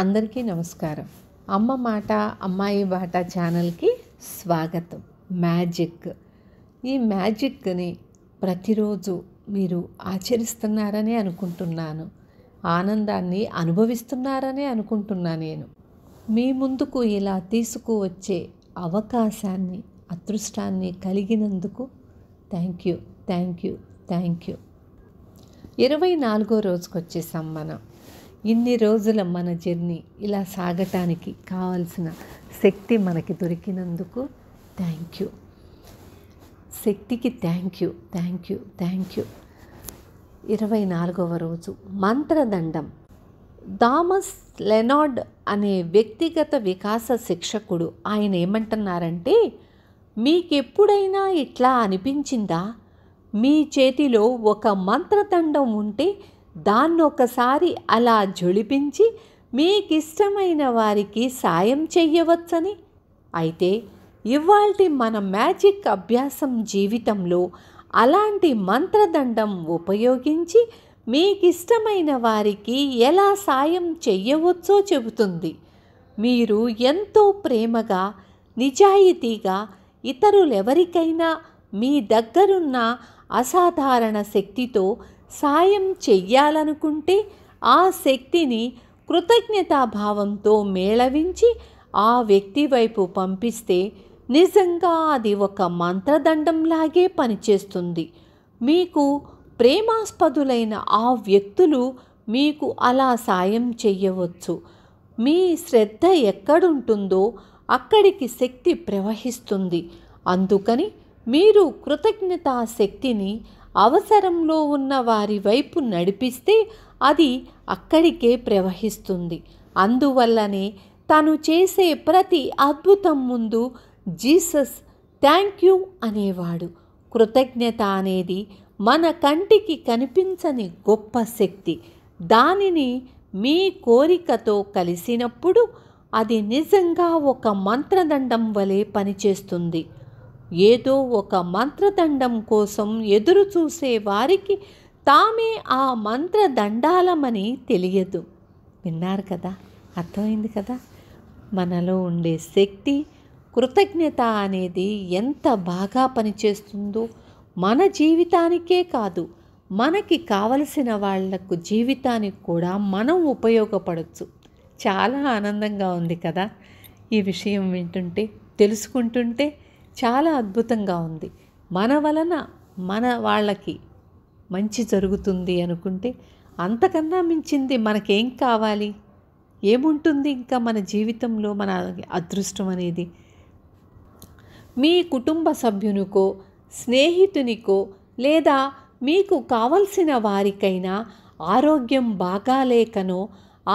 అందరికీ నమస్కారం అమ్మ మాట అమ్మాయి బాట ఛానల్కి స్వాగతం మ్యాజిక్ ఈ మ్యాజిక్ని ప్రతిరోజు మీరు ఆచరిస్తున్నారనే అనుకుంటున్నాను ఆనందాన్ని అనుభవిస్తున్నారనే అనుకుంటున్నా నేను మీ ముందుకు ఇలా తీసుకువచ్చే అవకాశాన్ని అదృష్టాన్ని కలిగినందుకు thank you thank you thank you ఇరవై నాలుగో రోజుకొచ్చేసాం మనం ఇన్ని రోజుల మన జర్నీ ఇలా సాగటానికి కావలసిన శక్తి మనకి దొరికినందుకు థ్యాంక్ యూ శక్తికి thank you thank you thank you ఇరవై నాలుగవ రోజు మంత్రదండం థామస్ లెనార్డ్ అనే వ్యక్తిగత వికాస శిక్షకుడు ఆయన ఏమంటున్నారంటే మీకెప్పుడైనా ఇట్లా అనిపించిందా మీ చేతిలో ఒక మంత్రదండం ఉంటే దాన్నొకసారి అలా జొలిపించి మీకిష్టమైన వారికి సాయం చెయ్యవచ్చని అయితే ఇవాల్టి మన మ్యాజిక్ అభ్యాసం జీవితంలో అలాంటి మంత్రదండం ఉపయోగించి మీకిష్టమైన వారికి ఎలా సాయం చెయ్యవచ్చో చెబుతుంది మీరు ఎంతో ప్రేమగా నిజాయితీగా ఇతరులెవరికైనా మీ దగ్గరున్న అసాధారణ శక్తితో సాయం చెయ్యాలనుకుంటే ఆ శక్తిని కృతజ్ఞతాభావంతో మేళవించి ఆ వ్యక్తి వైపు పంపిస్తే నిజంగా అది ఒక మంత్రదండంలాగే పనిచేస్తుంది మీకు ప్రేమాస్పదులైన ఆ వ్యక్తులు మీకు అలా సాయం చెయ్యవచ్చు మీ శ్రద్ధ ఎక్కడుంటుందో అక్కడికి శక్తి ప్రవహిస్తుంది అందుకని మీరు కృతజ్ఞతా శక్తిని అవసరంలో ఉన్న వారి వైపు నడిపిస్తే అది అక్కడికే ప్రవహిస్తుంది అందువల్లనే తను చేసే ప్రతి అద్భుతం ముందు జీసస్ థ్యాంక్ యూ అనేవాడు కృతజ్ఞత అనేది మన కంటికి కనిపించని గొప్ప శక్తి దానిని మీ కోరికతో కలిసినప్పుడు అది నిజంగా ఒక మంత్రదండం వలె పనిచేస్తుంది ఏదో ఒక మంత్రదండం కోసం ఎదురు చూసే వారికి తామే ఆ మంత్రదండాలమని తెలియదు విన్నారు కదా అర్థమైంది కదా మనలో ఉండే శక్తి కృతజ్ఞత అనేది ఎంత బాగా పనిచేస్తుందో మన జీవితానికే కాదు మనకి కావలసిన వాళ్లకు జీవితానికి కూడా మనం ఉపయోగపడవచ్చు చాలా ఆనందంగా ఉంది కదా ఈ విషయం వింటుంటే తెలుసుకుంటుంటే చాలా అద్భుతంగా ఉంది మన వలన మన వాళ్ళకి మంచి జరుగుతుంది అనుకుంటే అంతకన్నా మించింది మనకేం కావాలి ఏముంటుంది ఇంకా మన జీవితంలో మన అదృష్టం అనేది మీ కుటుంబ సభ్యునికో స్నేహితునికో లేదా మీకు కావలసిన వారికైనా ఆరోగ్యం బాగాలేకనో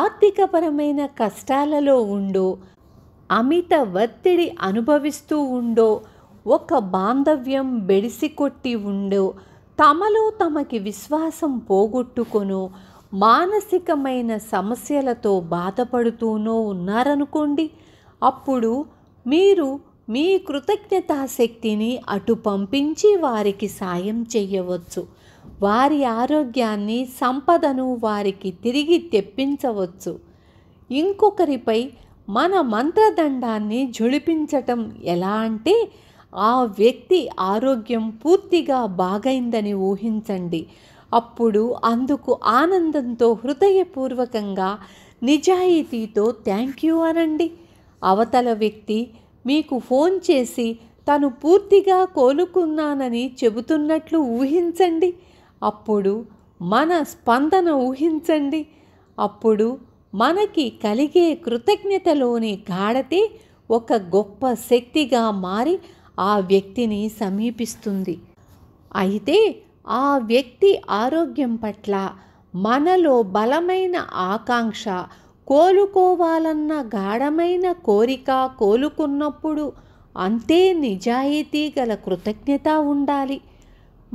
ఆర్థికపరమైన కష్టాలలో ఉండో అమిత ఒత్తిడి అనుభవిస్తూ ఉండో ఒక బాంధవ్యం బెడిసి కొట్టి ఉండో తమలో తమకి విశ్వాసం పోగొట్టుకొనో మానసికమైన సమస్యలతో బాధపడుతూనో ఉన్నారనుకోండి అప్పుడు మీరు మీ కృతజ్ఞతాశక్తిని అటు పంపించి వారికి సాయం చేయవచ్చు వారి ఆరోగ్యాన్ని సంపదను వారికి తిరిగి తెప్పించవచ్చు ఇంకొకరిపై మన మంత్రదండాన్ని ఝుళిపించటం ఎలా అంటే ఆ వ్యక్తి ఆరోగ్యం పూర్తిగా బాగైందని ఊహించండి అప్పుడు అందుకు ఆనందంతో హృదయపూర్వకంగా నిజాయితీతో థ్యాంక్ యూ అనండి అవతల వ్యక్తి మీకు ఫోన్ చేసి తను పూర్తిగా కోలుకున్నానని చెబుతున్నట్లు ఊహించండి అప్పుడు మన స్పందన ఊహించండి అప్పుడు మనకి కలిగే కృతజ్ఞతలోని గాఢతి ఒక గొప్ప శక్తిగా మారి ఆ వ్యక్తిని సమీపిస్తుంది అయితే ఆ వ్యక్తి ఆరోగ్యం పట్ల మనలో బలమైన ఆకాంక్ష కోలుకోవాలన్న గాఢమైన కోరిక కోలుకున్నప్పుడు అంతే నిజాయితీ గల కృతజ్ఞత ఉండాలి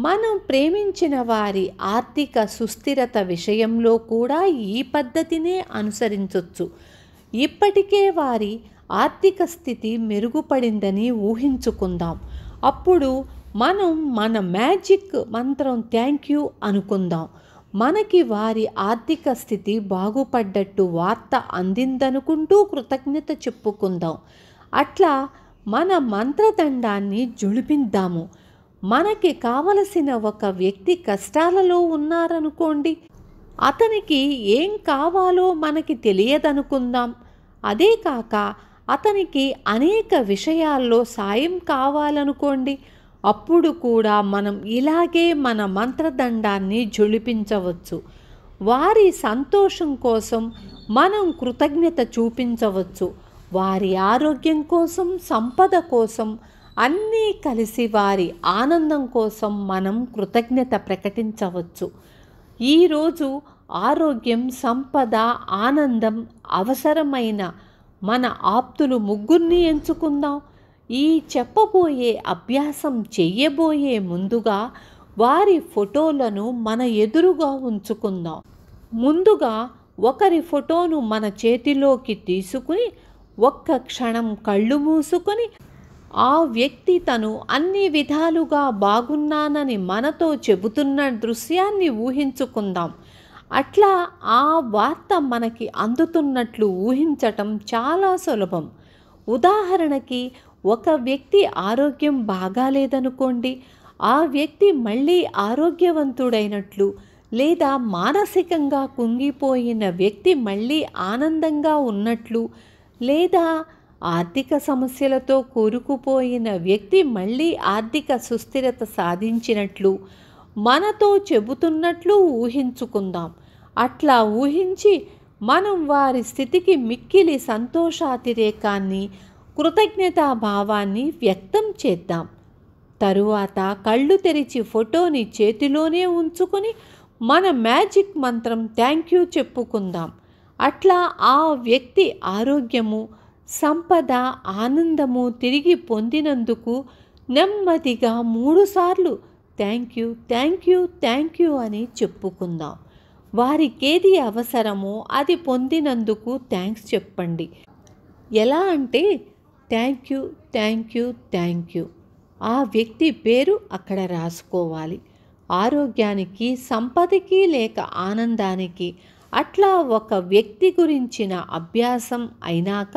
మనం ప్రేమించిన వారి ఆర్థిక సుస్థిరత విషయంలో కూడా ఈ పద్ధతినే అనుసరించవచ్చు ఇప్పటికే వారి ఆర్థిక స్థితి మెరుగుపడిందని ఊహించుకుందాం అప్పుడు మనం మన మ్యాజిక్ మంత్రం థ్యాంక్ యూ అనుకుందాం మనకి వారి ఆర్థిక స్థితి బాగుపడ్డట్టు వార్త అందిందనుకుంటూ కృతజ్ఞత చెప్పుకుందాం అట్లా మన మంత్రదండాన్ని జుడిపిద్దాము మనకి కావలసిన ఒక వ్యక్తి కష్టాలలో ఉన్నారనుకోండి అతనికి ఏం కావాలో మనకి తెలియదనుకుందాం అదే కాక అతనికి అనేక విషయాల్లో సాయం కావాలనుకోండి అప్పుడు కూడా మనం ఇలాగే మన మంత్రదండాన్ని జొలిపించవచ్చు వారి సంతోషం కోసం మనం కృతజ్ఞత చూపించవచ్చు వారి ఆరోగ్యం కోసం సంపద కోసం అన్నీ కలిసి వారి ఆనందం కోసం మనం కృతజ్ఞత ప్రకటించవచ్చు ఈరోజు ఆరోగ్యం సంపద ఆనందం అవసరమైన మన ఆప్తులు ముగ్గురిని ఎంచుకుందాం ఈ చెప్పబోయే అభ్యాసం చెయ్యబోయే ముందుగా వారి ఫోటోలను మన ఎదురుగా ఉంచుకుందాం ముందుగా ఒకరి ఫోటోను మన చేతిలోకి తీసుకుని ఒక్క క్షణం కళ్ళు మూసుకొని ఆ వ్యక్తి తను అన్ని విధాలుగా బాగున్నానని మనతో చెబుతున్న దృశ్యాన్ని ఊహించుకుందాం అట్లా ఆ వార్త మనకి అందుతున్నట్లు ఊహించటం చాలా సులభం ఉదాహరణకి ఒక వ్యక్తి ఆరోగ్యం బాగాలేదనుకోండి ఆ వ్యక్తి మళ్ళీ ఆరోగ్యవంతుడైనట్లు లేదా మానసికంగా కుంగిపోయిన వ్యక్తి మళ్ళీ ఆనందంగా ఉన్నట్లు లేదా ఆర్థిక సమస్యలతో కూరుకుపోయిన వ్యక్తి మళ్ళీ ఆర్థిక సుస్థిరత సాధించినట్లు మనతో చెబుతున్నట్లు ఊహించుకుందాం అట్లా ఊహించి మనం వారి స్థితికి మిక్కిలి సంతోషాతిరేకాన్ని కృతజ్ఞతాభావాన్ని వ్యక్తం చేద్దాం తరువాత కళ్ళు తెరిచి ఫోటోని చేతిలోనే ఉంచుకొని మన మ్యాజిక్ మంత్రం థ్యాంక్ యూ చెప్పుకుందాం అట్లా ఆ వ్యక్తి ఆరోగ్యము సంపద ఆనందము తిరిగి పొందినందుకు నెమ్మదిగా మూడుసార్లు thank you thank you thank you అని చెప్పుకుందాం వారికేది అవసరమో అది పొందినందుకు థ్యాంక్స్ చెప్పండి ఎలా అంటే thank you thank you thank you ఆ వ్యక్తి పేరు అక్కడ రాసుకోవాలి ఆరోగ్యానికి సంపదకి లేక ఆనందానికి అట్లా ఒక వ్యక్తి గురించిన అభ్యాసం అయినాక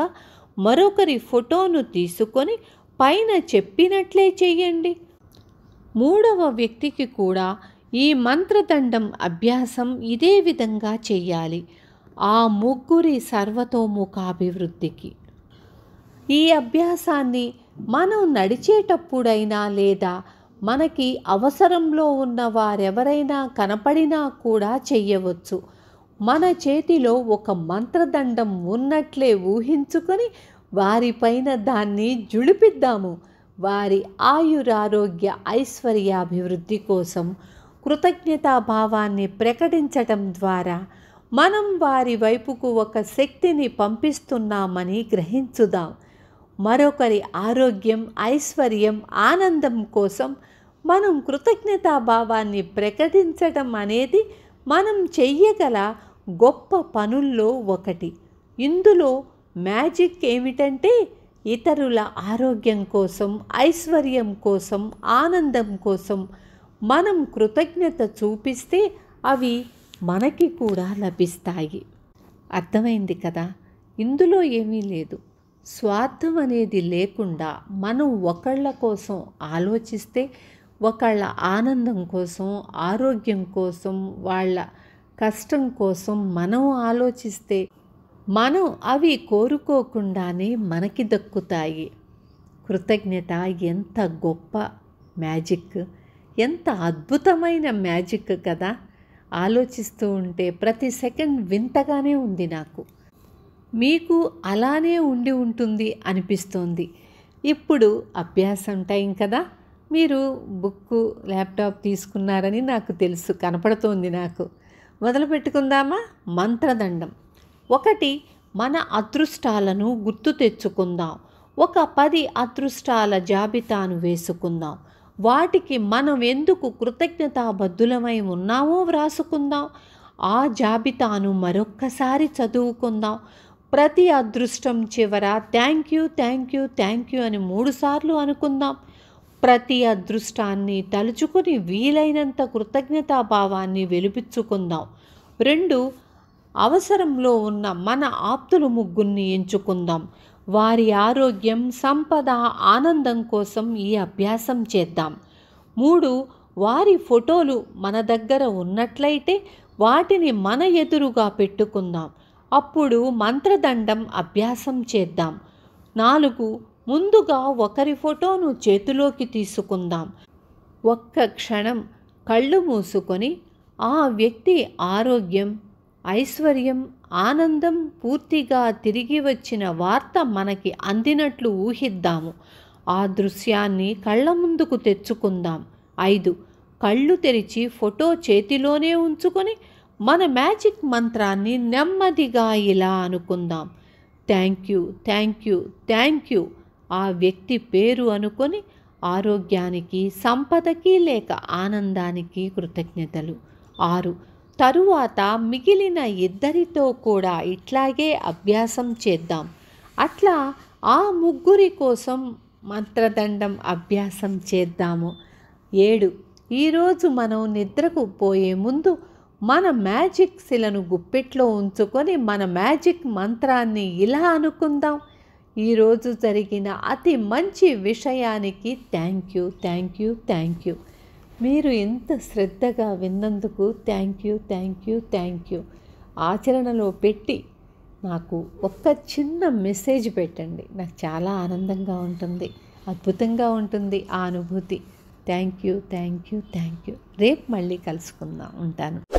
మరొకరి ఫోటోను తీసుకొని పైన చెప్పినట్లే చేయండి మూడవ వ్యక్తికి కూడా ఈ మంత్రదండం అభ్యాసం ఇదే విధంగా చేయాలి ఆ ముగ్గురి సర్వతోముఖాభివృద్ధికి ఈ అభ్యాసాన్ని మనం నడిచేటప్పుడైనా లేదా మనకి అవసరంలో ఉన్న వారెవరైనా కనపడినా కూడా చెయ్యవచ్చు మన చేతిలో ఒక మంత్రదండం ఉన్నట్లే ఊహించుకొని వారిపైన దాన్ని జుడిపిద్దాము వారి ఆయురారోగ్య ఐశ్వర్యాభివృద్ధి కోసం కృతజ్ఞతాభావాన్ని ప్రకటించటం ద్వారా మనం వారి వైపుకు ఒక శక్తిని పంపిస్తున్నామని గ్రహించుదాం మరొకరి ఆరోగ్యం ఐశ్వర్యం ఆనందం కోసం మనం కృతజ్ఞతాభావాన్ని ప్రకటించటం అనేది మనం చెయ్యగల గొప్ప పనుల్లో ఒకటి ఇందులో మ్యాజిక్ ఏమిటంటే ఇతరుల ఆరోగ్యం కోసం ఐశ్వర్యం కోసం ఆనందం కోసం మనం కృతజ్ఞత చూపిస్తే అవి మనకి కూడా లభిస్తాయి అర్థమైంది కదా ఇందులో ఏమీ లేదు స్వార్థం అనేది లేకుండా మనం ఒకళ్ళ కోసం ఆలోచిస్తే ఒకళ్ళ ఆనందం కోసం ఆరోగ్యం కోసం వాళ్ళ కష్టం కోసం మనం ఆలోచిస్తే మనం అవి కోరుకోకుండానే మనకి దక్కుతాయి కృతజ్ఞత ఎంత గొప్ప మ్యాజిక్ ఎంత అద్భుతమైన మ్యాజిక్ కదా ఆలోచిస్తూ ఉంటే ప్రతి సెకండ్ వింతగానే ఉంది నాకు మీకు అలానే ఉండి ఉంటుంది అనిపిస్తోంది ఇప్పుడు అభ్యాసం టైం కదా మీరు బుక్ ల్యాప్టాప్ తీసుకున్నారని నాకు తెలుసు కనపడుతోంది నాకు మొదలుపెట్టుకుందామా మంత్రదండం ఒకటి మన అదృష్టాలను గుర్తు తెచ్చుకుందాం ఒక పది అదృష్టాల జాబితాను వేసుకుందాం వాటికి మనం ఎందుకు కృతజ్ఞతాబద్ధులమై ఉన్నామో వ్రాసుకుందాం ఆ జాబితాను మరొక్కసారి చదువుకుందాం ప్రతి అదృష్టం చివర thank you thank you thank you అని మూడుసార్లు అనుకుందాం ప్రతి అదృష్టాన్ని తలుచుకుని వీలైనంత కృతజ్ఞతాభావాన్ని వెలిపించుకుందాం రెండు అవసరంలో ఉన్న మన ఆప్తులు ముగ్గురిని ఎంచుకుందాం వారి ఆరోగ్యం సంపద ఆనందం కోసం ఈ అభ్యాసం చేద్దాం మూడు వారి ఫోటోలు మన దగ్గర ఉన్నట్లయితే వాటిని మన ఎదురుగా పెట్టుకుందాం అప్పుడు మంత్రదండం అభ్యాసం చేద్దాం నాలుగు ముందుగా ఒకరి ఫోటోను చేతిలోకి తీసుకుందాం ఒక్క క్షణం కళ్ళు మూసుకొని ఆ వ్యక్తి ఆరోగ్యం ఐశ్వర్యం ఆనందం పూర్తిగా తిరిగి వచ్చిన వార్త మనకి అందినట్లు ఊహిద్దాము ఆ దృశ్యాన్ని కళ్ళ ముందుకు తెచ్చుకుందాం ఐదు కళ్ళు తెరిచి ఫోటో చేతిలోనే ఉంచుకొని మన మ్యాజిక్ మంత్రాన్ని నెమ్మదిగా ఇలా అనుకుందాం thank you thank you thank you ఆ వ్యక్తి పేరు అనుకొని ఆరోగ్యానికి సంపదకి లేక ఆనందానికి కృతజ్ఞతలు ఆరు తరువాత మిగిలిన ఇద్దరితో కూడా ఇట్లాగే అభ్యాసం చేద్దాం అట్లా ఆ ముగ్గురి కోసం మంత్రదండం అభ్యాసం చేద్దాము ఏడు ఈరోజు మనం నిద్రకు పోయే ముందు మన మ్యాజిక్ శిలను గుప్పెట్లో ఉంచుకొని మన మ్యాజిక్ మంత్రాన్ని ఇలా అనుకుందాం ఈరోజు జరిగిన అతి మంచి విషయానికి thank you thank you thank you మీరు ఎంత శ్రద్ధగా విన్నందుకు thank you thank you thank you ఆచరణలో పెట్టి నాకు ఒక్క చిన్న మెసేజ్ పెట్టండి నాకు చాలా ఆనందంగా ఉంటుంది అద్భుతంగా ఉంటుంది ఆ అనుభూతి thank you thank you thank you రేపు మళ్ళీ కలుసుకుందాం ఉంటాను